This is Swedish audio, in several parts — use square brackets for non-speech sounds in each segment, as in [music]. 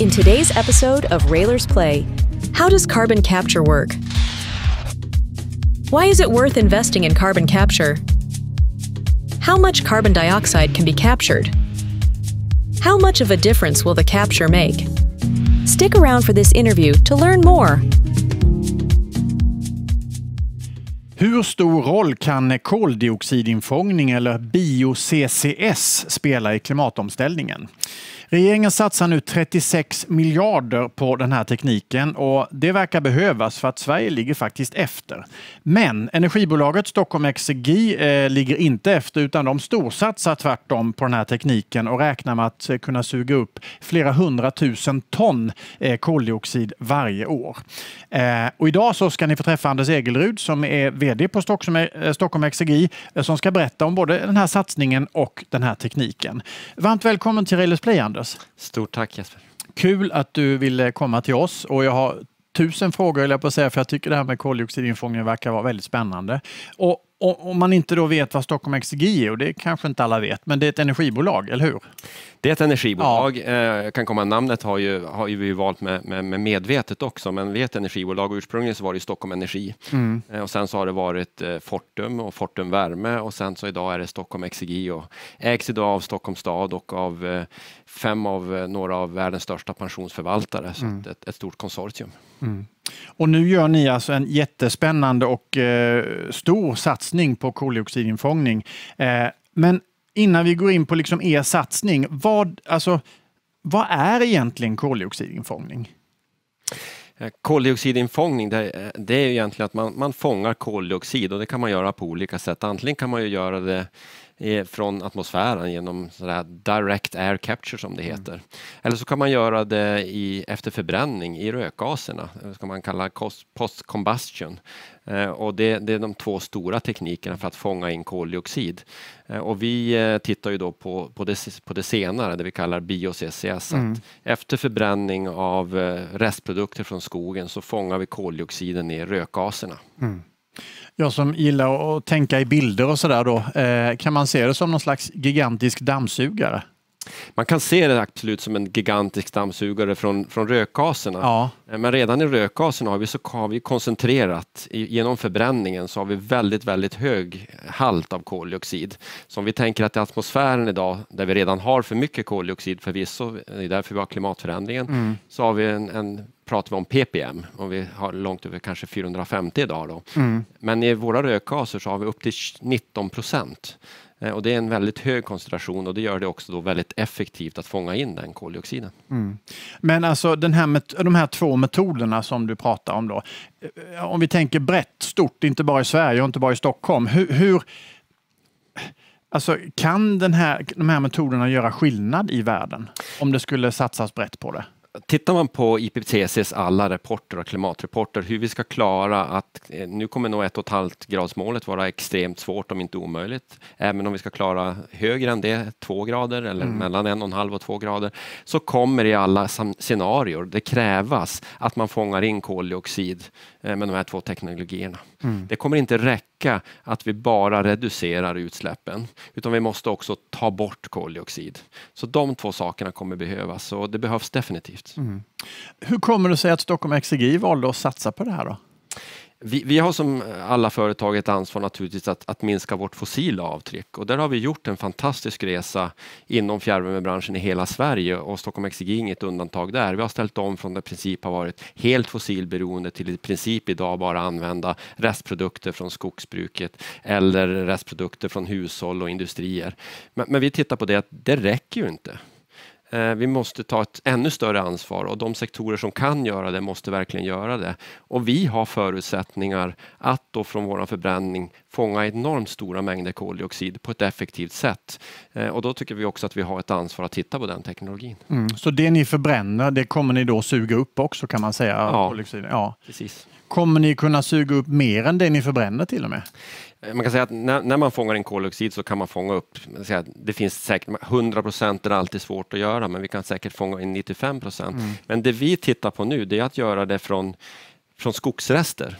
In today's episode of Railers Play, how does carbon capture work? Why is it worth investing in carbon capture? How much carbon dioxide can be captured? How much of a difference will the capture make? Stick around for this interview to learn more. Hur stor roll kan koldioxidinfångning eller bio-CCS spela i klimatomställningen? Regeringen satsar nu 36 miljarder på den här tekniken och det verkar behövas för att Sverige ligger faktiskt efter. Men energibolaget Stockholm Exergi eh, ligger inte efter utan de storsatsar tvärtom på den här tekniken och räknar med att eh, kunna suga upp flera hundratusen ton eh, koldioxid varje år. Eh, och idag så ska ni få träffa Anders Egelrud som är VD på Stockholm, eh, Stockholm Exergi eh, som ska berätta om både den här satsningen och den här tekniken. Varmt välkommen till Railers Play Anders. Niklas. Stort tack Jesper. Kul att du ville komma till oss och jag har tusen frågor, jag på att säga, för jag tycker det här med koldioxidinfångning verkar vara väldigt spännande. Och om man inte då vet vad Stockholm Exergi är, och det kanske inte alla vet, men det är ett energibolag, eller hur? Det är ett energibolag. Ja. Eh, kan komma namnet har ju, har ju vi valt med, med, med, medvetet också, men vi är ett energibolag och ursprungligen så var det Stockholm Energi. Mm. Eh, och sen så har det varit eh, Fortum och Fortum Värme och sen så idag är det Stockholm Exergi och ägs idag av Stockholms stad och av eh, fem av några av världens största pensionsförvaltare, så mm. ett, ett, stort konsortium. Mm. Och nu gör ni alltså en jättespännande och eh, stor satsning på koldioxidinfångning. Eh, men innan vi går in på liksom er satsning, vad, alltså, vad är egentligen koldioxidinfångning? Eh, koldioxidinfångning, det, eh, det är egentligen att man, man fångar koldioxid och det kan man göra på olika sätt. Antingen kan man ju göra det Eh, från atmosfären genom sådär direct air capture som det heter. Mm. Eller så kan man göra det i, efter förbränning i rökgaserna, det ska man kalla post combustion. Eh, och det, det, är de två stora teknikerna för att fånga in koldioxid. Eh, och vi tittar ju då på, på, det, på det senare, det vi kallar bio-CCS. Mm. Efter förbränning av restprodukter från skogen så fångar vi koldioxiden i rökgaserna. Mm. Jag som gillar att tänka i bilder och sådär då, eh, kan man se det som någon slags gigantisk dammsugare? Man kan se det absolut som en gigantisk dammsugare från, från rökgaserna. Ja. Eh, men redan i rökgasen har vi, så har vi koncentrerat, genom förbränningen så har vi väldigt, väldigt hög halt av koldioxid. Så om vi tänker att i atmosfären idag, där vi redan har för mycket koldioxid förvisso, det är därför vi har klimatförändringen, mm. så har vi en, en pratar vi om ppm och vi har långt över kanske 450 idag. Då. Mm. Men i våra rökgaser så har vi upp till 19 procent. Eh, och det är en väldigt hög koncentration och det gör det också då väldigt effektivt att fånga in den koldioxiden. Mm. Men alltså den här de här två metoderna som du pratar om då. Om vi tänker brett, stort, inte bara i Sverige och inte bara i Stockholm. Hur, hur alltså, kan den här, de här metoderna göra skillnad i världen om det skulle satsas brett på det? tittar man på IPCCs alla rapporter och klimatrapporter, hur vi ska klara att eh, nu kommer nog ett och ett halvt gradsmålet vara extremt svårt om inte omöjligt. Även om vi ska klara högre än det, två grader eller mm. mellan en och en halv och två grader, så kommer i alla scenarier det krävas att man fångar in koldioxid Eh, med de här två teknologierna. Mm. Det kommer inte räcka att vi bara reducerar utsläppen, utan vi måste också ta bort koldioxid. Så de två sakerna kommer behövas och det behövs definitivt. Mm. Hur kommer det sig att Stockholm Exergi valde att satsa på det här? då? Vi, vi, har som alla företag ett ansvar naturligtvis att, att, minska vårt fossila avtryck och där har vi gjort en fantastisk resa inom fjärrvärmebranschen i hela Sverige och Stockholm Exergi inget undantag där. Vi har ställt om från det i princip har varit helt fossilberoende till i princip idag bara använda restprodukter från skogsbruket eller restprodukter från hushåll och industrier. Men, men vi tittar på det att det räcker ju inte. Eh, vi måste ta ett ännu större ansvar och de sektorer som kan göra det måste verkligen göra det. Och vi har förutsättningar att då från vår förbränning fånga enormt stora mängder koldioxid på ett effektivt sätt. Eh, och då tycker vi också att vi har ett ansvar att titta på den teknologin. Mm. Så det ni förbränner, det kommer ni då suga upp också kan man säga? Ja, ja. precis. Kommer ni kunna suga upp mer än det ni förbränner till och med? Eh, man kan säga att när, när, man fångar in koldioxid så kan man fånga upp, det finns säkert 100 procent det är alltid svårt att göra, men vi kan säkert fånga in 95 procent. Mm. Men det vi tittar på nu, det är att göra det från, från skogsrester.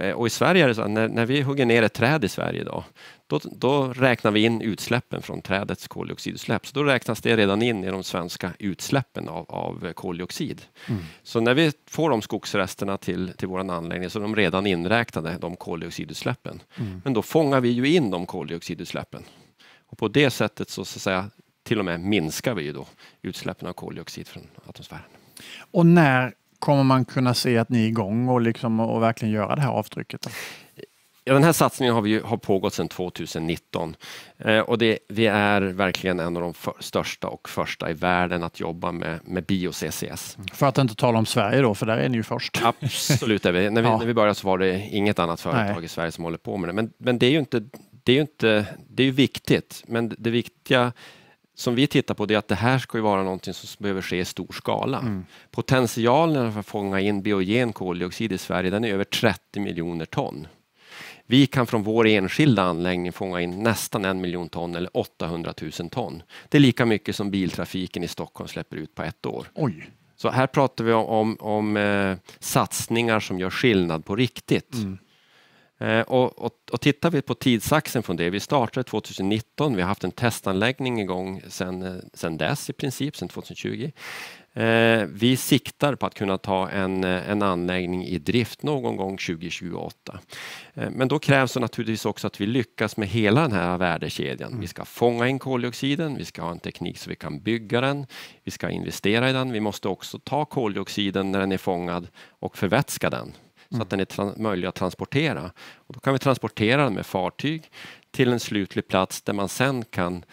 Eh, och i Sverige är det så att när, när vi hugger ner ett träd i Sverige idag, då, då, räknar vi in utsläppen från trädets koldioxidutsläpp. Så då räknas det redan in i de svenska utsläppen av, av koldioxid. Mm. Så när vi får de skogsresterna till, till vår anläggning så är de redan inräknade, de koldioxidutsläppen. Mm. Men då fångar vi ju in de koldioxidutsläppen. Och på det sättet så, så att säga, till och med minskar vi ju då utsläppen av koldioxid från atmosfären. Och när kommer man kunna se att ni är igång och, liksom, och verkligen göra det här avtrycket? Då? Ja, den här satsningen har, vi har pågått sedan 2019 eh, och det, vi är verkligen en av de för, största och första i världen att jobba med, med bio-CCS. För att inte tala om Sverige då, för där är ni ju först. Absolut, när, vi, ja. när vi började så var det inget annat företag Nej. i Sverige som håller på med det. Men, men det är ju inte, det är ju inte, det är viktigt, men det viktiga som vi tittar på det är att det här ska ju vara någonting som behöver ske i stor skala. Mm. Potentialen för att fånga in biogen koldioxid i Sverige den är över 30 miljoner ton. Vi kan från vår enskilda anläggning fånga in nästan en miljon ton eller 800 000 ton. Det är lika mycket som biltrafiken i Stockholm släpper ut på ett år. Oj. Så här pratar vi om, om, om eh, satsningar som gör skillnad på riktigt. Mm. Eh, och, och, och tittar vi på tidsaxeln från det, vi startade 2019, vi har haft en testanläggning igång sedan eh, sen dess i princip, sedan 2020. Eh, vi siktar på att kunna ta en, eh, en anläggning i drift någon gång 2028. Eh, men då krävs det naturligtvis också att vi lyckas med hela den här värdekedjan. Vi ska fånga in koldioxiden, vi ska ha en teknik så vi kan bygga den, vi ska investera i den, vi måste också ta koldioxiden när den är fångad och förvätska den så att den är möjlig att transportera. Och då kan vi transportera den med fartyg till en slutlig plats där man sen kan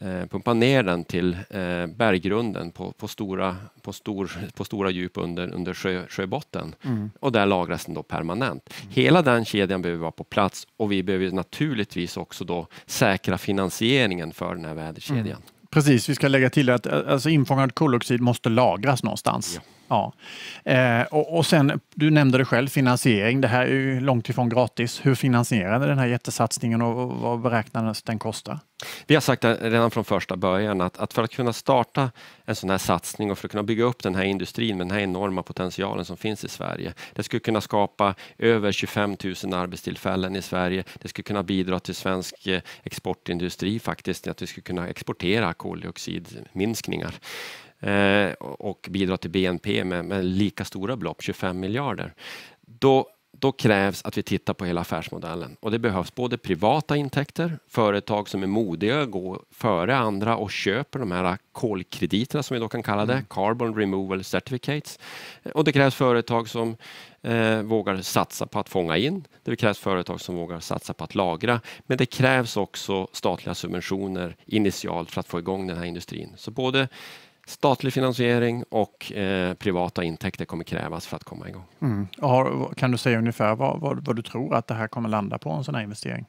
eh, pumpa ner den till eh, berggrunden på, på, stora, på, stor, på stora djup under, under sjö, sjöbotten mm. och där lagras den då permanent. Mm. Hela den kedjan behöver vara på plats och vi behöver naturligtvis också då säkra finansieringen för den här väderkedjan. Mm. Precis, vi ska lägga till att eh, alltså infångad koldioxid måste lagras någonstans. Ja. Ja. Eh, och, och sen, du nämnde det själv, finansiering. Det här är ju långt ifrån gratis. Hur finansierade den här jättesatsningen och, och vad beräknades den kosta? Vi har sagt redan från första början att, att, för att kunna starta en sån här satsning och för att kunna bygga upp den här industrin med den här enorma potentialen som finns i Sverige. Det skulle kunna skapa över 25 000 arbetstillfällen i Sverige. Det skulle kunna bidra till svensk eh, exportindustri faktiskt, att vi skulle kunna exportera koldioxidminskningar. Eh, och bidra till BNP med, med, lika stora belopp, 25 miljarder, då, då krävs att vi tittar på hela affärsmodellen. Och det behövs både privata intäkter, företag som är modiga, går före andra och köper de här kolkrediterna som vi då kan kalla det, mm. Carbon Removal Certificates. Och det krävs företag som eh, vågar satsa på att fånga in. Det krävs företag som vågar satsa på att lagra. Men det krävs också statliga subventioner initialt för att få igång den här industrin. Så både statlig finansiering och eh, privata intäkter kommer krävas för att komma igång. Mm. Har, kan du säga ungefär vad, vad, vad, du tror att det här kommer landa på, en sån här investering?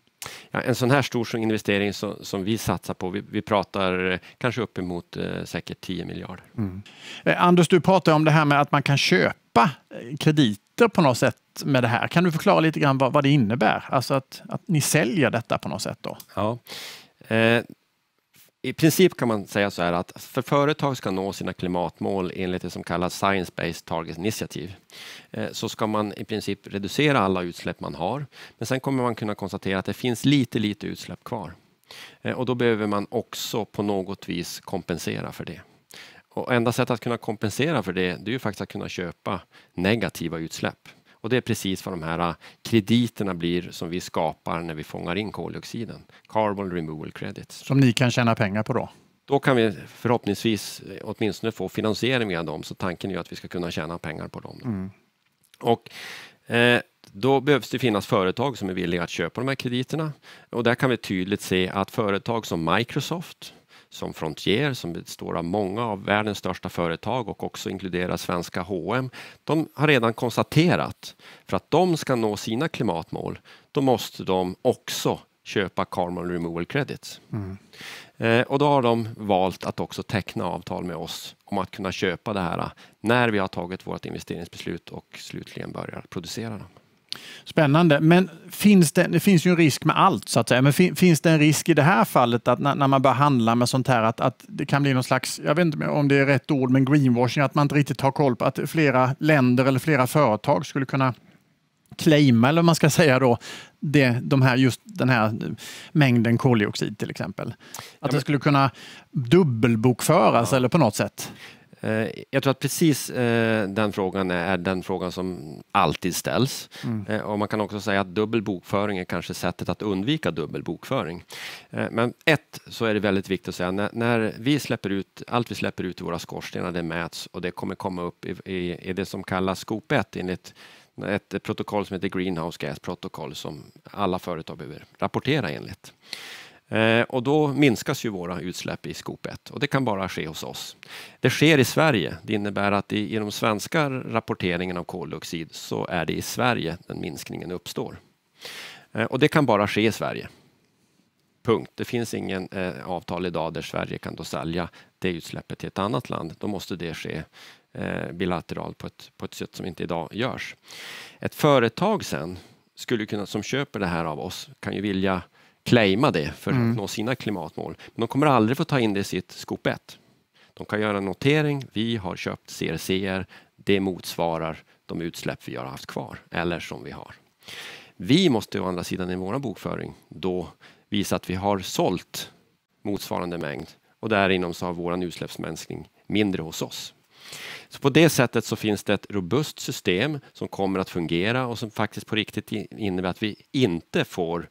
Ja, en sån här stor investering så, som vi satsar på, vi, vi pratar eh, kanske uppemot eh, säkert 10 miljarder. Mm. Eh, Anders, du pratar om det här med att man kan köpa eh, krediter på något sätt med det här. Kan du förklara lite grann vad, vad det innebär? Alltså att, att ni säljer detta på något sätt? då? Ja. Eh, i princip kan man säga så här att för företag ska nå sina klimatmål enligt det som kallas Science Based Targets Initiative eh, så ska man i princip reducera alla utsläpp man har. Men sen kommer man kunna konstatera att det finns lite, lite utsläpp kvar eh, och då behöver man också på något vis kompensera för det. Och enda sättet att kunna kompensera för det, det är ju faktiskt att kunna köpa negativa utsläpp. Och det är precis vad de här äh, krediterna blir som vi skapar när vi fångar in koldioxiden. Carbon removal credits. Som ni kan tjäna pengar på då? Då kan vi förhoppningsvis eh, åtminstone få finansiering via dem, så tanken är att vi ska kunna tjäna pengar på dem. Mm. Och eh, då behövs det finnas företag som är villiga att köpa de här krediterna och där kan vi tydligt se att företag som Microsoft, som Frontier som består av många av världens största företag och också inkluderar svenska H&M. De har redan konstaterat för att de ska nå sina klimatmål, då måste de också köpa Carbon Removal Credits. Mm. Eh, och då har de valt att också teckna avtal med oss om att kunna köpa det här när vi har tagit vårt investeringsbeslut och slutligen börjar producera dem. Spännande, men finns det, det finns ju en risk med allt så att säga, men fin, finns det en risk i det här fallet att när, när man börjar handla med sånt här att, att, det kan bli någon slags, jag vet inte om det är rätt ord, men greenwashing, att man inte riktigt har koll på att flera länder eller flera företag skulle kunna claima, eller vad man ska säga då, det, de här, just den här mängden koldioxid till exempel. Att ja, men... det skulle kunna dubbelbokföras ja. eller på något sätt. Eh, jag tror att precis eh, den frågan är den frågan som alltid ställs. Mm. Eh, och man kan också säga att dubbel bokföring är kanske sättet att undvika dubbel bokföring. Men ett, så är det väldigt viktigt att säga, när, när vi släpper ut, allt vi släpper ut i våra skorstenar, det mäts och det kommer komma upp i, i, i det som kallas Scope 1 enligt ett protokoll som heter Greenhouse Gas Protocol som alla företag behöver rapportera enligt. Eh, och då minskas ju våra utsläpp i skop 1 och det kan bara ske hos oss. Det sker i Sverige. Det innebär att i, i de svenska rapporteringen av koldioxid så är det i Sverige den minskningen uppstår. Eh, och det kan bara ske i Sverige. Punkt. Det finns ingen eh, avtal idag där Sverige kan då sälja det utsläppet till ett annat land. Då måste det ske bilateralt på ett, på ett sätt som inte idag görs. Ett företag sen skulle kunna, som köper det här av oss kan ju vilja claima det för mm. att nå sina klimatmål. Men de kommer aldrig få ta in det i sitt skop 1. De kan göra en notering, vi har köpt CRCR, det motsvarar de utsläpp vi har haft kvar eller som vi har. Vi måste å andra sidan i vår bokföring då visa att vi har sålt motsvarande mängd och därinom så har vår utsläppsminskning mindre hos oss. Så på det sättet så finns det ett robust system som kommer att fungera och som faktiskt på riktigt innebär att vi inte får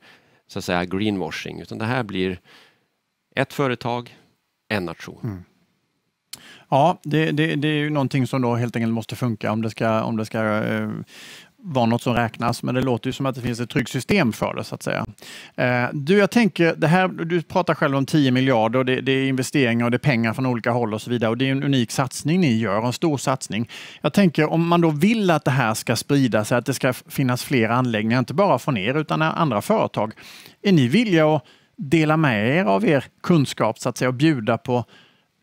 så att säga greenwashing, utan det här blir ett företag, en nation. Mm. Ja, det, det, det, är ju någonting som då helt enkelt måste funka om det ska, om det ska eh, vara något som räknas, men det låter ju som att det finns ett tryggsystem för det. så att säga. Eh, du, jag tänker, det här, du pratar själv om 10 miljarder och det, det, är investeringar och det är pengar från olika håll och så vidare. Och Det är en unik satsning ni gör, en stor satsning. Jag tänker om man då vill att det här ska sprida sig, att det ska finnas fler anläggningar, inte bara från er utan andra företag. Är ni villiga att dela med er av er kunskap så att säga och bjuda på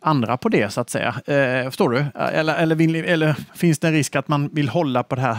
andra på det så att säga. Eh, förstår du? Eller, eller, vill, eller, finns det en risk att man vill hålla på det här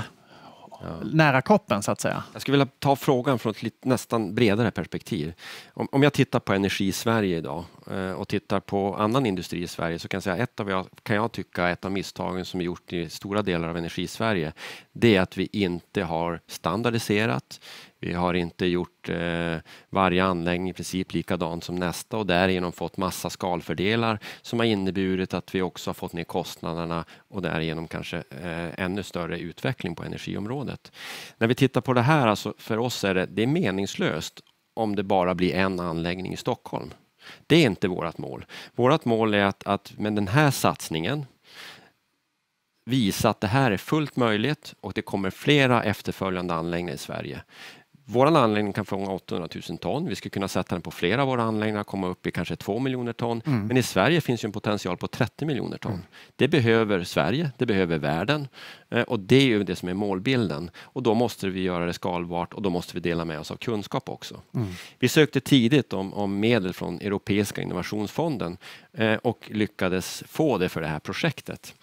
nära kroppen så att säga. Jag skulle vilja ta frågan från ett lite, nästan bredare perspektiv. Om, om jag tittar på energi Sverige idag Eh, och tittar på annan industri i Sverige så kan jag säga ett av kan jag tycka ett av misstagen som är gjort i stora delar av energisverige. Det är att vi inte har standardiserat. Vi har inte gjort eh, varje anläggning i princip likadan som nästa och därigenom fått massa skalfördelar som har inneburit att vi också har fått ner kostnaderna och därigenom kanske eh, ännu större utveckling på energiområdet. När vi tittar på det här, alltså för oss är det, det är meningslöst om det bara blir en anläggning i Stockholm. Det är inte vårt mål. Vårt mål är att, att med den här satsningen visa att det här är fullt möjligt och det kommer flera efterföljande anläggningar i Sverige. Vår anläggning kan fånga 800 000 ton. Vi skulle kunna sätta den på flera av våra anläggningar och komma upp i kanske 2 miljoner ton. Mm. Men i Sverige finns ju en potential på 30 miljoner ton. Mm. Det behöver Sverige, det behöver världen eh, och det är ju det som är målbilden. Och då måste vi göra det skalbart och då måste vi dela med oss av kunskap också. Mm. Vi sökte tidigt om, om, medel från Europeiska innovationsfonden eh, och lyckades få det för det här projektet.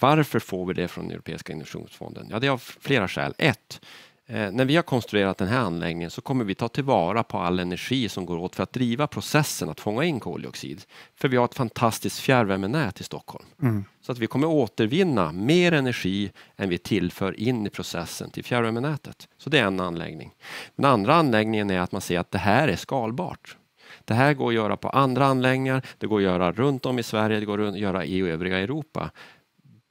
Varför får vi det från Europeiska innovationsfonden? Ja, det är av flera skäl. Ett, Eh, när vi har konstruerat den här anläggningen så kommer vi ta tillvara på all energi som går åt för att driva processen att fånga in koldioxid. För vi har ett fantastiskt fjärrvärmenät i Stockholm. Mm. Så att vi kommer återvinna mer energi än vi tillför in i processen till fjärrvärmenätet. Så det är en anläggning. Den andra anläggningen är att man ser att det här är skalbart. Det här går att göra på andra anläggningar, det går att göra runt om i Sverige, det går att göra i övriga Europa.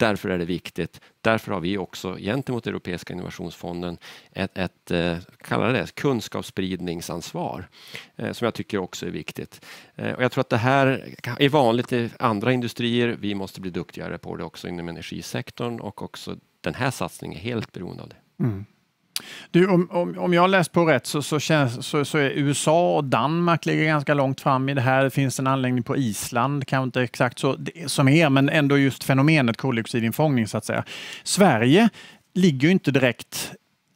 Därför är det viktigt. Därför har vi också gentemot Europeiska innovationsfonden ett, ett eh, kallar det, kunskapsspridningsansvar eh, som jag tycker också är viktigt. Eh, och jag tror att det här är vanligt i andra industrier. Vi måste bli duktigare på det också inom energisektorn och också den här satsningen är helt beroende av det. Mm. Du, om, om, om jag har läst på rätt så, så, känns, så, så är USA och Danmark ligger ganska långt fram i det här. Det finns en anläggning på Island, kanske inte exakt så, som er, men ändå just fenomenet koldioxidinfångning så att säga. Sverige ligger ju inte direkt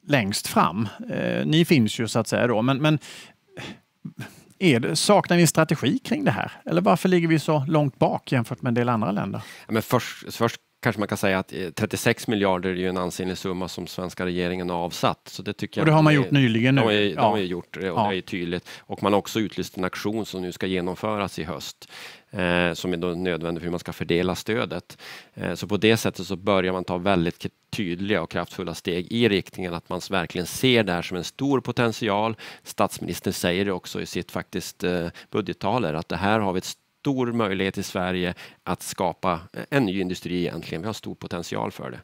längst fram. Eh, ni finns ju så att säga då, men, men det, saknar ni strategi kring det här? Eller varför ligger vi så långt bak jämfört med en del andra länder? Ja, men först, först kanske man kan säga att 36 eh, miljarder är ju en ansenlig summa som svenska regeringen har avsatt. Så det tycker och det jag har man är, gjort nyligen nu. De, är, ja. har gjort och ja. det är tydligt. Och man har också utlyst en aktion som nu ska genomföras i höst eh, som är då nödvändig för hur man ska fördela stödet. Eh, så på det sättet så börjar man ta väldigt tydliga och kraftfulla steg i riktningen att man verkligen ser det här som en stor potential. Statsministern säger det också i sitt faktiskt eh, budgettaler att det här har vi ett stor möjlighet i Sverige att skapa en ny industri egentligen. Vi har stor potential för det.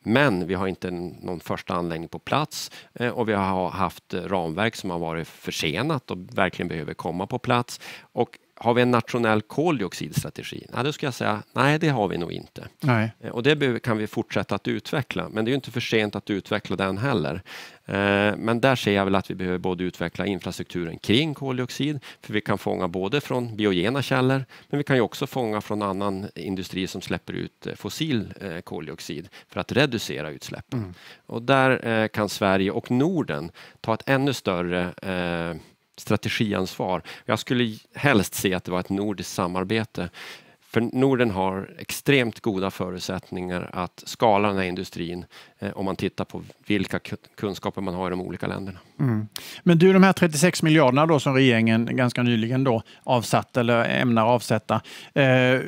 Men vi har inte någon första anläggning på plats eh, och vi har haft ramverk som har varit försenat och verkligen behöver komma på plats. Och har vi en nationell koldioxidstrategi? Nej, då ska jag säga nej, det har vi nog inte. Nej. Eh, och det kan vi fortsätta att utveckla, men det är inte för sent att utveckla den heller. Eh, men där ser jag väl att vi behöver både utveckla infrastrukturen kring koldioxid, för vi kan fånga både från biogena källor, men vi kan ju också fånga från annan industri som släpper ut eh, fossil koldioxid för att reducera utsläppen. Mm. Och där kan Sverige och Norden ta ett ännu större strategiansvar. Jag skulle helst se att det var ett nordiskt samarbete. För Norden har extremt goda förutsättningar att skala den här industrin eh, om man tittar på vilka kunskaper man har i de olika länderna. Mm. Men du, de här 36 miljarderna då som regeringen ganska nyligen då avsatt eller ämnar avsätta. Eh,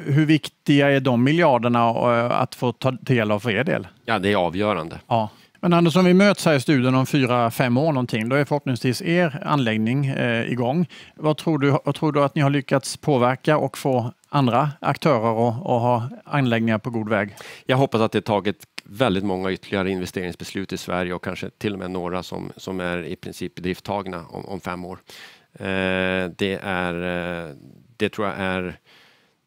hur viktiga är de miljarderna eh, att få ta del av för er del? Ja, det är avgörande. Ja. Men Anders, om vi möts här i studion om fyra, fem år någonting, då är förhoppningsvis er anläggning eh, igång. Vad tror, du, vad tror du att ni har lyckats påverka och få andra aktörer att ha anläggningar på god väg? Jag hoppas att det tagit väldigt många ytterligare investeringsbeslut i Sverige och kanske till och med några som, som är i princip drifttagna om, om fem år. Eh, det, är, eh, det tror jag är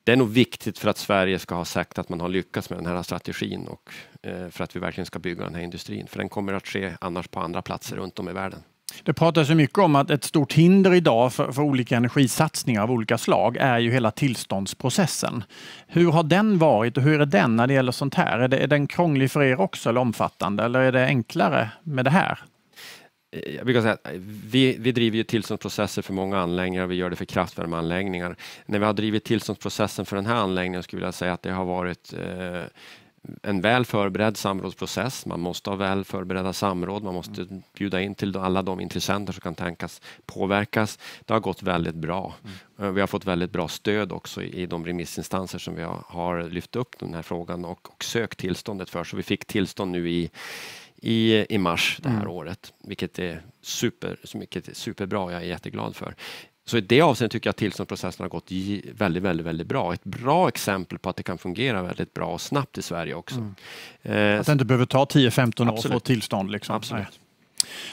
det är nog viktigt för att Sverige ska ha sagt att man har lyckats med den här strategin och eh, för att vi verkligen ska bygga den här industrin. För den kommer att ske annars på andra platser runt om i världen. Det pratas ju mycket om att ett stort hinder idag för, för, olika energisatsningar av olika slag är ju hela tillståndsprocessen. Hur har den varit och hur är den när det gäller sånt här? Är, det, är den krånglig för er också eller omfattande eller är det enklare med det här? jag eh, brukar säga att eh, vi, vi driver ju tillståndsprocesser för många anläggningar och vi gör det för kraftvärmeanläggningar. När vi har drivit tillståndsprocessen för den här anläggningen skulle jag säga att det har varit eh, en väl förberedd samrådsprocess. Man måste ha väl förberedda samråd. Man måste mm. bjuda in till alla de intressenter som kan tänkas påverkas. Det har gått väldigt bra. Mm. Eh, vi har fått väldigt bra stöd också i de remissinstanser som vi har, har lyft upp den här frågan och, och sökt tillståndet för. Så vi fick tillstånd nu i i, i mars det här mm. året, vilket är, super, vilket är superbra. Jag är jätteglad för. Så i det avseendet tycker jag att tillståndsprocessen har gått väldigt, väldigt, väldigt bra. Ett bra exempel på att det kan fungera väldigt bra och snabbt i Sverige också. Mm. Eh, att det inte behöver ta 10-15 år att få tillstånd? Liksom. Absolut. Nej.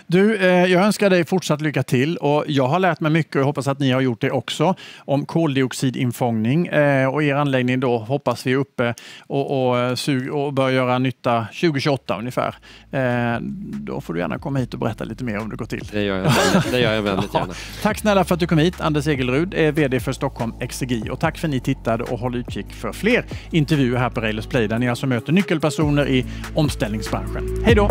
Du, eh, jag önskar dig fortsatt lycka till och jag har lärt mig mycket och hoppas att ni har gjort det också om koldioxidinfångning eh, och er anläggning då hoppas vi är uppe och, och, eh, och bör göra nytta 2028 ungefär. Eh, då får du gärna komma hit och berätta lite mer om det går till. Det gör jag, väldigt, det gör jag väldigt [laughs] gärna. Ja, tack snälla för att du kom hit. Anders Egelrud är VD för Stockholm Exergi och tack för att ni tittade och håll utkik för fler intervjuer här på Railers Play där ni alltså möter nyckelpersoner i omställningsbranschen. Hej då!